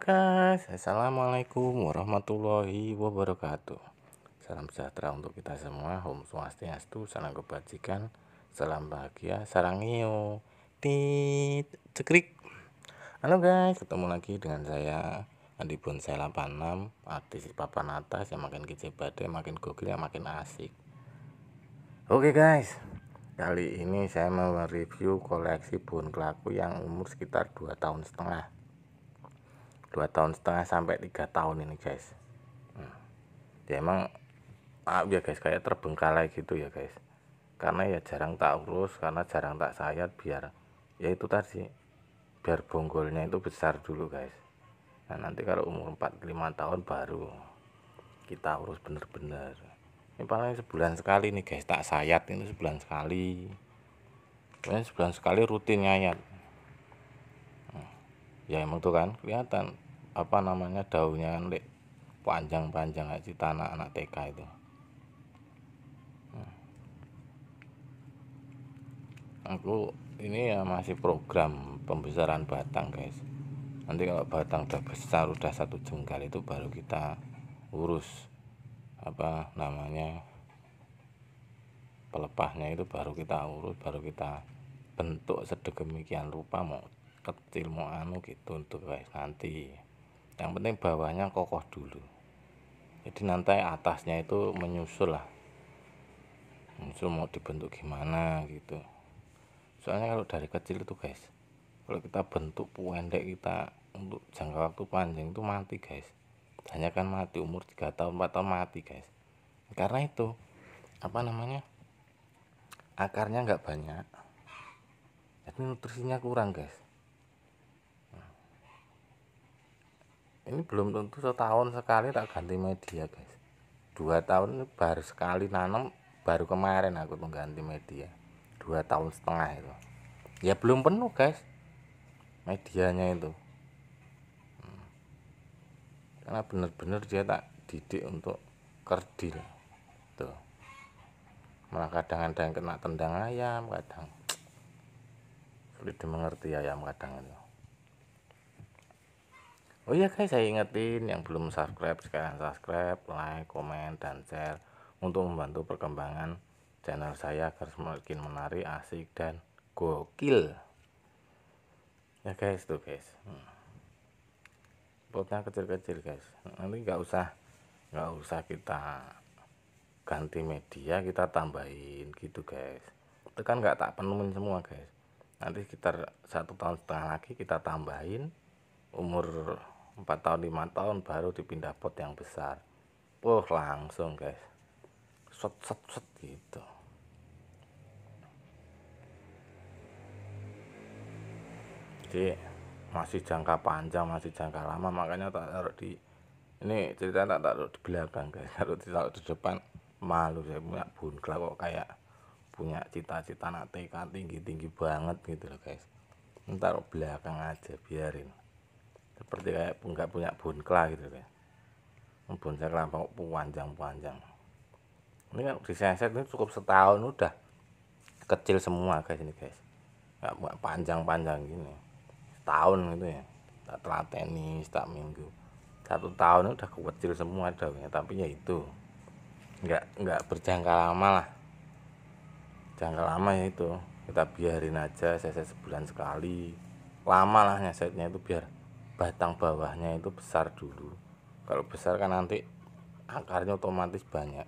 guys, Assalamualaikum warahmatullahi wabarakatuh Salam sejahtera untuk kita semua Om Swastiastu, salam kebajikan Salam bahagia, Salam iyo Tit, cekrik Halo guys, ketemu lagi dengan saya Andi Bonsai 86 Artis papan atas yang makin kece badai Makin gokil, yang makin asik Oke okay guys, Kali ini saya mau review koleksi bun kelaku yang umur sekitar 2 tahun setengah dua tahun setengah sampai tiga tahun ini guys hmm. ya emang maaf ya guys kayak terbengkalai gitu ya guys karena ya jarang tak urus karena jarang tak sayat biar ya itu tadi biar bonggolnya itu besar dulu guys nah nanti kalau umur 45 tahun baru kita urus bener-bener ini paling sebulan sekali nih guys tak sayat ini sebulan sekali ini sebulan sekali rutin nyayat ya emang tuh kan kelihatan apa namanya daunnya kan panjang-panjang aja tanah anak TK itu hmm. aku ini ya masih program pembesaran batang guys nanti kalau batang udah besar udah satu jengkal itu baru kita urus apa namanya pelepahnya itu baru kita urus baru kita bentuk sedemikian rupa mau kecil mau anu gitu untuk guys nanti yang penting bawahnya kokoh dulu jadi nanti atasnya itu menyusul lah menyusul mau dibentuk gimana gitu soalnya kalau dari kecil itu guys kalau kita bentuk pendek kita untuk jangka waktu panjang itu mati guys hanya kan mati umur 3 tahun 4 tahun mati guys karena itu apa namanya akarnya nggak banyak jadi nutrisinya kurang guys ini belum tentu setahun sekali tak ganti media guys dua tahun baru sekali nanam baru kemarin aku tuh ganti media dua tahun setengah itu ya belum penuh guys medianya itu hmm. karena bener-bener dia tak didik untuk kerdil tuh malah kadang-kadang kena tendang ayam kadang sulit dimengerti ayam kadang itu oh iya guys saya ingetin yang belum subscribe sekarang subscribe like komen dan share untuk membantu perkembangan channel saya agar semakin menarik asik dan gokil ya guys tuh guys hmm. potnya kecil-kecil guys nanti nggak usah nggak usah kita ganti media kita tambahin gitu guys itu kan nggak tak penuhin semua guys nanti sekitar satu tahun setengah lagi kita tambahin umur 4 tahun 5 tahun baru dipindah pot yang besar Wah oh, langsung guys set set set gitu jadi masih jangka panjang masih jangka lama makanya tak taruh di ini cerita tak taruh di belakang guys di, taruh di depan malu saya punya bun kok kayak punya cita-cita nak TK tinggi-tinggi banget gitu loh guys ntar belakang aja biarin seperti kayak nggak punya bonkla gitu ya bonkla kelapa panjang-panjang ini kan diseset ini cukup setahun udah kecil semua guys ini guys nggak panjang-panjang gini setahun gitu ya tak telateni tak minggu satu tahun udah kecil semua daunnya tapi ya itu nggak nggak berjangka lama lah jangka lama ya itu kita biarin aja saya sebulan sekali lama lah nyesetnya itu biar batang bawahnya itu besar dulu kalau besar kan nanti akarnya otomatis banyak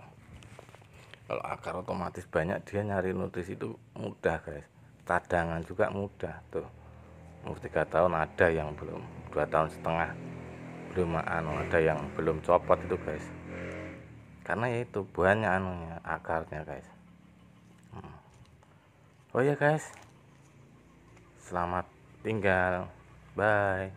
kalau akar otomatis banyak dia nyari nutrisi itu mudah guys cadangan juga mudah tuh umur tiga tahun ada yang belum dua tahun setengah belum anu ada yang belum copot itu guys karena ya itu banyak anunya akarnya guys hmm. oh ya guys selamat tinggal bye